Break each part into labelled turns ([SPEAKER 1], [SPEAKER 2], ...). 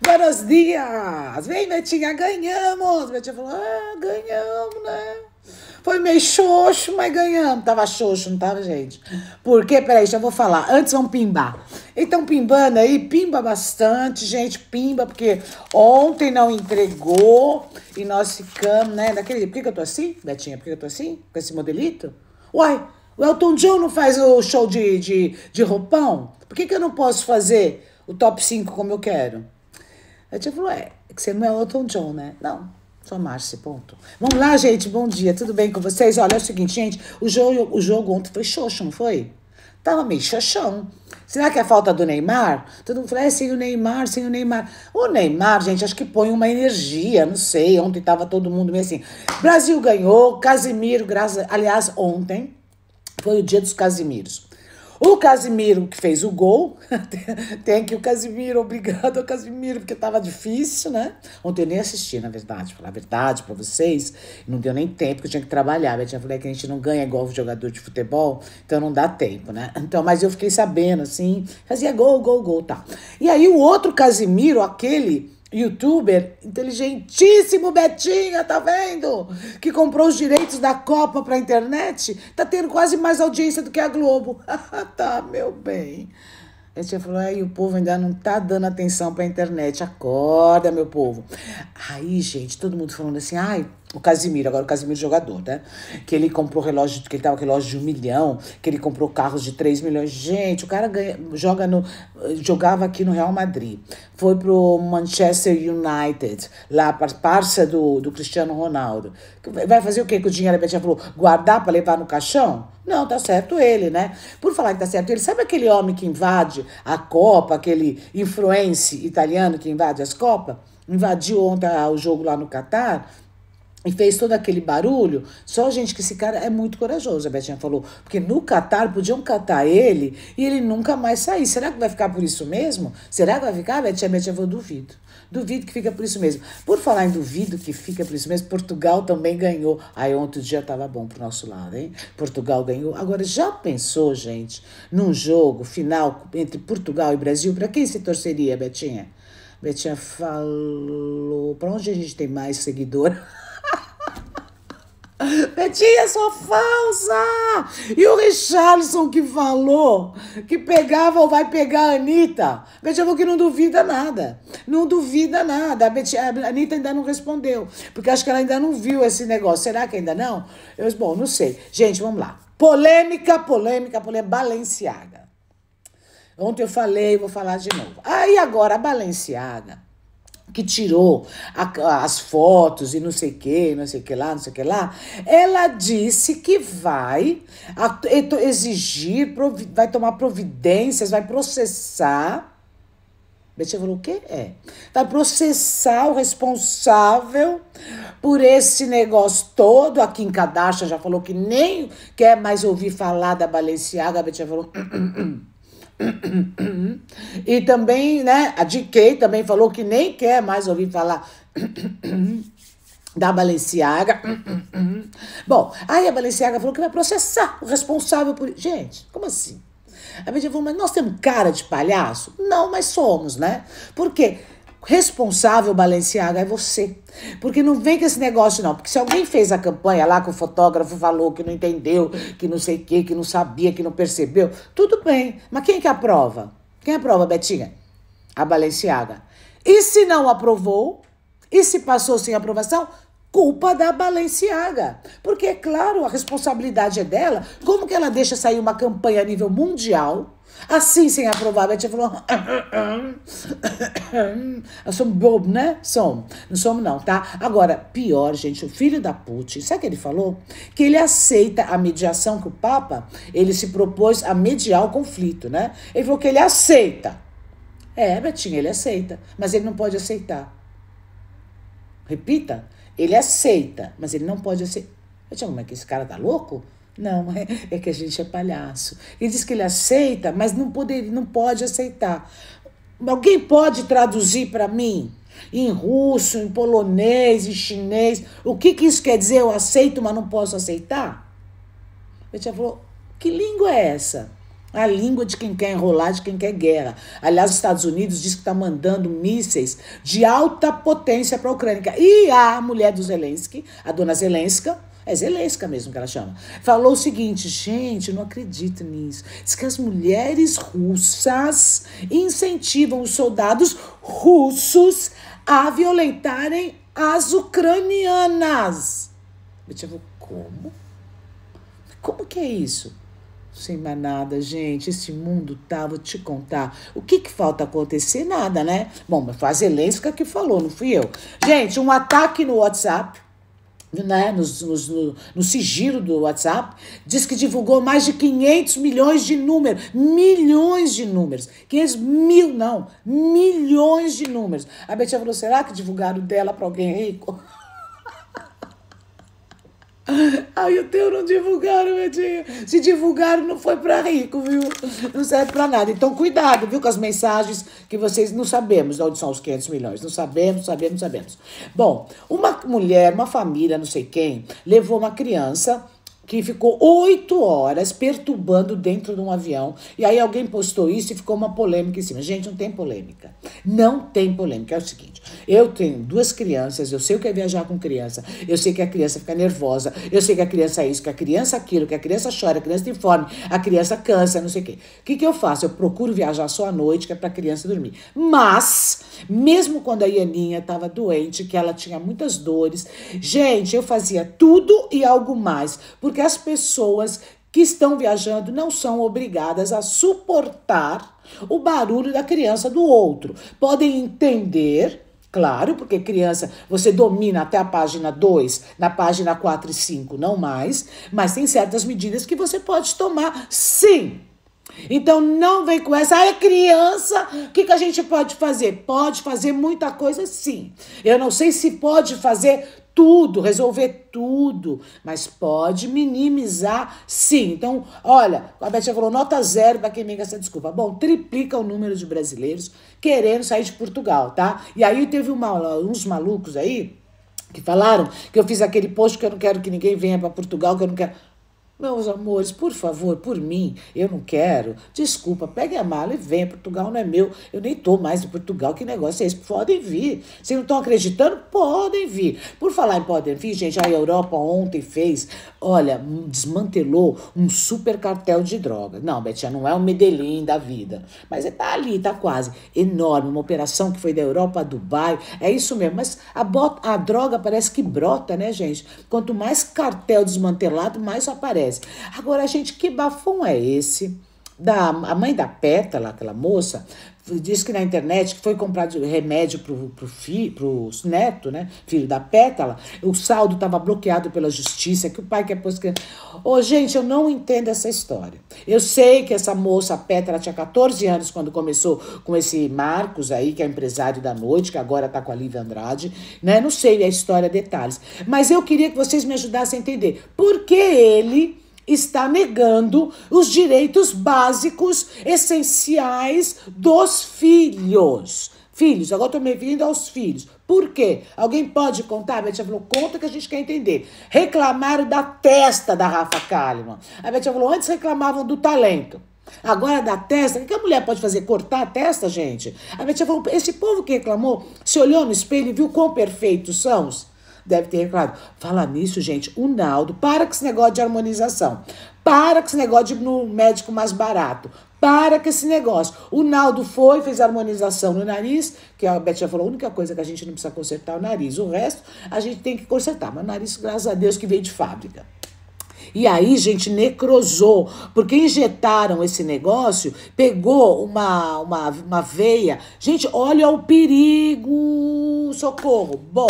[SPEAKER 1] Buenos dias! Vem, Betinha, ganhamos! Betinha falou, ah, ganhamos, né? Foi meio xoxo, mas ganhamos. Tava xoxo, não tava, gente? Porque, peraí, já vou falar. Antes vamos pimbar. Então, pimbando aí, pimba bastante, gente, pimba, porque ontem não entregou e nós ficamos, né, daquele... Por que, eu tô assim, Betinha? Por que, que eu tô assim? Com esse modelito? Uai, o Elton John não faz o show de, de, de roupão? Por que, que eu não posso fazer o top 5 como eu quero? aí tia falou: é, que você não é Elton John, né? Não, sou Márcia, ponto. Vamos lá, gente, bom dia, tudo bem com vocês? Olha, é o seguinte, gente, o jogo, o jogo ontem foi xoxo, não foi? Tava meio xoxão. Será que é a falta do Neymar? Todo mundo falou, é, sem o Neymar, sem o Neymar. O Neymar, gente, acho que põe uma energia, não sei. Ontem tava todo mundo meio assim. Brasil ganhou, Casimiro, graças. Aliás, ontem foi o dia dos Casimiros. O Casimiro, que fez o gol, tem aqui o Casimiro, obrigado ao Casimiro, porque estava difícil, né? Ontem eu nem assisti, na verdade, falar a verdade para vocês, não deu nem tempo, porque eu tinha que trabalhar. Minha tia falou que a gente não ganha igual jogador de futebol, então não dá tempo, né? Então, mas eu fiquei sabendo, assim, fazia gol, gol, gol, Tá. E aí o outro Casimiro, aquele youtuber inteligentíssimo Betinha, tá vendo? Que comprou os direitos da Copa pra internet, tá tendo quase mais audiência do que a Globo. tá, meu bem. A tinha falou, aí o povo ainda não tá dando atenção pra internet. Acorda, meu povo. Aí, gente, todo mundo falando assim, ai, o Casimiro, agora o Casimiro jogador, né? Que ele comprou relógio, que ele tava com relógio de um milhão, que ele comprou carros de três milhões. Gente, o cara ganha, joga no, jogava aqui no Real Madrid. Foi pro Manchester United, lá parça do, do Cristiano Ronaldo. Vai fazer o quê que o dinheiro? É a Betinha falou, guardar para levar no caixão? Não, tá certo ele, né? Por falar que tá certo ele, sabe aquele homem que invade a Copa, aquele influencer italiano que invade as Copas? Invadiu ontem ah, o jogo lá no Catar? e fez todo aquele barulho. Só, gente, que esse cara é muito corajoso, a Betinha falou. Porque no Catar, podiam catar ele e ele nunca mais sair. Será que vai ficar por isso mesmo? Será que vai ficar? A Betinha, Betinha falou, duvido. Duvido que fica por isso mesmo. Por falar em duvido que fica por isso mesmo, Portugal também ganhou. Aí ontem o dia tava bom pro nosso lado, hein? Portugal ganhou. Agora, já pensou, gente, num jogo final entre Portugal e Brasil? Para quem se torceria, Betinha? Betinha falou. Para onde a gente tem mais seguidor? perdia sua falsa. E o Richardson que falou que pegava ou vai pegar a Anitta. Gativo que não duvida nada. Não duvida nada. A, Anitta ainda não respondeu. Porque acho que ela ainda não viu esse negócio. Será que ainda não? Eu, bom, não sei. Gente, vamos lá. Polêmica, polêmica, polêmica. Balenciaga. Ontem eu falei, vou falar de novo. Aí ah, agora, a Balenciaga que tirou a, as fotos e não sei o que, não sei o que lá, não sei o que lá, ela disse que vai exigir, vai tomar providências, vai processar. Betinha falou: o quê? É. Vai processar o responsável por esse negócio todo. A Kim Kardashian já falou que nem quer mais ouvir falar da Balenciaga. A Betinha falou. Hum, hum, hum, e também, né, a DK também falou que nem quer mais ouvir falar da Balenciaga. Bom, aí a Balenciaga falou que vai processar o responsável por. Gente, como assim? A gente falou, mas nós temos cara de palhaço? Não, mas somos, né? Porque responsável Balenciaga é você. Porque não vem com esse negócio, não. Porque se alguém fez a campanha lá que o fotógrafo falou que não entendeu, que não sei o quê, que não sabia, que não percebeu, tudo bem. Mas quem é que aprova? Quem aprova, Betinha? A Balenciaga. E se não aprovou, e se passou sem aprovação, culpa da Balenciaga. Porque, é claro, a responsabilidade é dela. Como que ela deixa sair uma campanha a nível mundial Assim, sem aprovar. A tia falou. Nós ah, ah, ah, somos bobo, né? Somos. Não somos, não, tá? Agora, pior, gente, o filho da Putin, sabe o que ele falou? Que ele aceita a mediação que o Papa, ele se propôs a mediar o conflito, né? Ele falou que ele aceita. É, Betinho, ele aceita, mas ele não pode aceitar. Repita, ele aceita, mas ele não pode aceitar. Betinho, como é que esse cara tá louco? Não, é, é que a gente é palhaço. Ele diz que ele aceita, mas não, poder, não pode aceitar. Alguém pode traduzir para mim? Em russo, em polonês, em chinês. O que, que isso quer dizer? Eu aceito, mas não posso aceitar? Eu tia falou: que língua é essa? A língua de quem quer enrolar, de quem quer guerra. Aliás, os Estados Unidos diz que está mandando mísseis de alta potência para a Ucrânia. E a mulher do Zelensky, a dona Zelenska, é Zelenska mesmo que ela chama. Falou o seguinte, gente, não acredito nisso. Diz que as mulheres russas incentivam os soldados russos a violentarem as ucranianas. Eu tipo, como? Como que é isso? Sem mais nada, gente. Esse mundo tá, vou te contar. O que que falta acontecer? Nada, né? Bom, mas foi a Zelenska que falou, não fui eu. Gente, um ataque no WhatsApp né, no, no, sigilo do WhatsApp, diz que divulgou mais de 500 milhões de números, milhões de números, 500 mil, não, milhões de números. A Betinha falou, será que divulgaram dela para alguém rico? Ai, o teu não divulgaram, Edinho. Se divulgaram, não foi pra rico, viu? Não serve pra nada. Então, cuidado, viu, com as mensagens que vocês não sabemos onde são os 500 milhões. Não sabemos, sabemos, sabemos. Bom, uma mulher, uma família, não sei quem, levou uma criança que ficou oito horas perturbando dentro de um avião. E aí alguém postou isso e ficou uma polêmica em cima. Gente, não tem polêmica. Não tem polêmica. É o seguinte: eu tenho duas crianças, eu sei o que é viajar com criança, eu sei que a criança fica nervosa, eu sei que a criança é isso, que a criança é aquilo, que a criança chora, a criança tem fome, a criança cansa, não sei o quê. O que, que eu faço? Eu procuro viajar só à noite, que é para a criança dormir. Mas, mesmo quando a Ianinha estava doente, que ela tinha muitas dores, gente, eu fazia tudo e algo mais. por que as pessoas que estão viajando não são obrigadas a suportar o barulho da criança do outro. Podem entender Claro, porque criança, você domina até a página 2, na página 4 e 5, não mais, mas tem certas medidas que você pode tomar, sim, então não vem com essa, ah, é criança, o que, que a gente pode fazer? Pode fazer muita coisa sim. Eu não sei se pode fazer tudo, resolver tudo, mas pode minimizar sim. Então, olha, a Betinha falou nota zero para quem nega essa desculpa. Bom, triplica o número de brasileiros querendo sair de Portugal, tá? E aí teve uma, uns malucos aí que falaram que eu fiz aquele post que eu não quero que ninguém venha para Portugal, que eu não quero. Meus amores, por favor, por mim, eu não quero. Desculpa, pegue a mala e venha. Portugal não é meu. Eu nem estou mais em Portugal. Que negócio é esse? Podem vir. Vocês não estão acreditando? Podem vir. Por falar em podem vir, gente, a Europa ontem fez, olha, desmantelou um super cartel de droga. Não, Betinha, não é o Medellín da vida. Mas está é, ali, está quase. Enorme. Uma operação que foi da Europa a Dubai. É isso mesmo. Mas a, bota, a droga parece que brota, né, gente? Quanto mais cartel desmantelado, mais aparece acontece. Agora, gente, que bafão é esse? Da, a mãe da Pétala, aquela moça, diz que na internet que foi comprado remédio pro, pro, fi, pro neto, né? Filho da pétala, o saldo estava bloqueado pela justiça, que o pai quer pôr Ô, gente, eu não entendo essa história. Eu sei que essa moça, pétala, tinha 14 anos quando começou com esse Marcos aí, que é empresário da noite, que agora tá com a Lívia Andrade, né? Não sei a história, detalhes. Mas eu queria que vocês me ajudassem a entender por que ele está negando os direitos básicos, essenciais dos filhos. Filhos, agora estou me vindo aos filhos. Por quê? Alguém pode contar? A Betia falou, conta que a gente quer entender. Reclamaram da testa da Rafa Kalimann. A Betia falou, antes reclamavam do talento. Agora da testa, o que a mulher pode fazer? Cortar a testa, gente? A Betia falou, esse povo que reclamou, se olhou no espelho e viu quão perfeitos são os deve ter reclamado. Fala nisso, gente, o Naldo, para com esse negócio de harmonização. Para com esse negócio de ir no médico mais barato. Para com esse negócio. O Naldo foi, fez harmonização no nariz, que a Beth já falou, a única coisa que a gente não precisa consertar é o nariz. O resto a gente tem que consertar. Mas o nariz, graças a Deus, que veio de fábrica. E aí, gente, necrosou, porque injetaram esse negócio, pegou uma, uma, uma veia. Gente, olha o perigo! Socorro! Bom,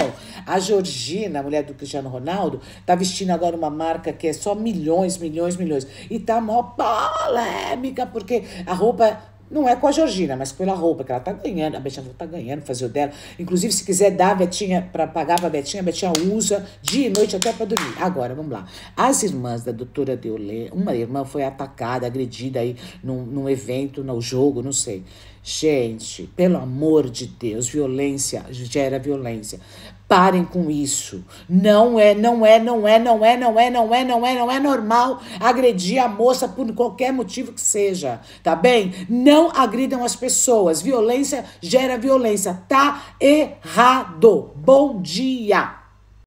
[SPEAKER 1] a Georgina, a mulher do Cristiano Ronaldo, tá vestindo agora uma marca que é só milhões, milhões, milhões. E tá mó polêmica, porque a roupa não é com a Georgina, mas pela roupa que ela tá ganhando. A Betinha tá ganhando, fazer o dela. Inclusive, se quiser dar a Betinha para pagar pra Betinha, a Betinha usa dia e noite até para dormir. Agora, vamos lá. As irmãs da doutora Deolê, uma irmã foi atacada, agredida aí num, num evento, no jogo, não sei. Gente, pelo amor de Deus, violência gera violência. Parem com isso. Não é, não é, não é, não é, não é, não é, não é, não é normal agredir a moça por qualquer motivo que seja, tá bem? Não agridam as pessoas. Violência gera violência. Tá errado. Bom dia.